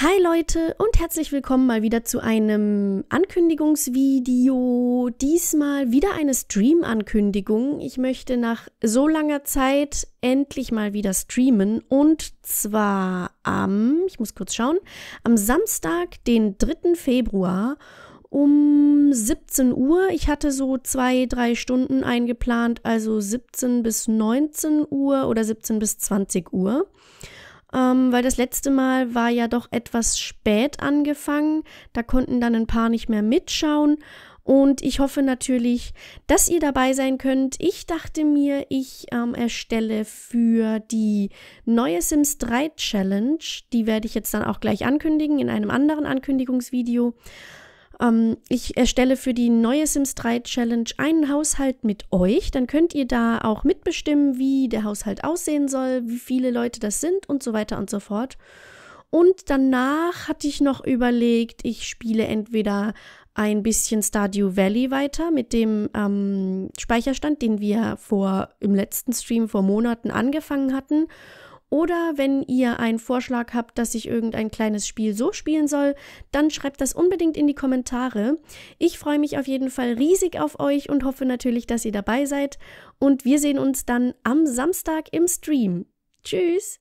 Hi Leute und herzlich willkommen mal wieder zu einem Ankündigungsvideo. Diesmal wieder eine Stream-Ankündigung. Ich möchte nach so langer Zeit endlich mal wieder streamen und zwar am, ich muss kurz schauen, am Samstag, den 3. Februar um 17 Uhr. Ich hatte so zwei, drei Stunden eingeplant, also 17 bis 19 Uhr oder 17 bis 20 Uhr. Ähm, weil das letzte Mal war ja doch etwas spät angefangen. Da konnten dann ein paar nicht mehr mitschauen. Und ich hoffe natürlich, dass ihr dabei sein könnt. Ich dachte mir, ich ähm, erstelle für die neue Sims 3 Challenge, die werde ich jetzt dann auch gleich ankündigen in einem anderen Ankündigungsvideo, ähm, ich erstelle für die neue Sims 3 Challenge einen Haushalt mit euch. Dann könnt ihr da auch mitbestimmen, wie der Haushalt aussehen soll, wie viele Leute das sind und so weiter und so fort. Und danach hatte ich noch überlegt, ich spiele entweder ein bisschen Stardew Valley weiter mit dem ähm, Speicherstand, den wir vor im letzten Stream vor Monaten angefangen hatten oder wenn ihr einen Vorschlag habt, dass ich irgendein kleines Spiel so spielen soll, dann schreibt das unbedingt in die Kommentare. Ich freue mich auf jeden Fall riesig auf euch und hoffe natürlich, dass ihr dabei seid. Und wir sehen uns dann am Samstag im Stream. Tschüss!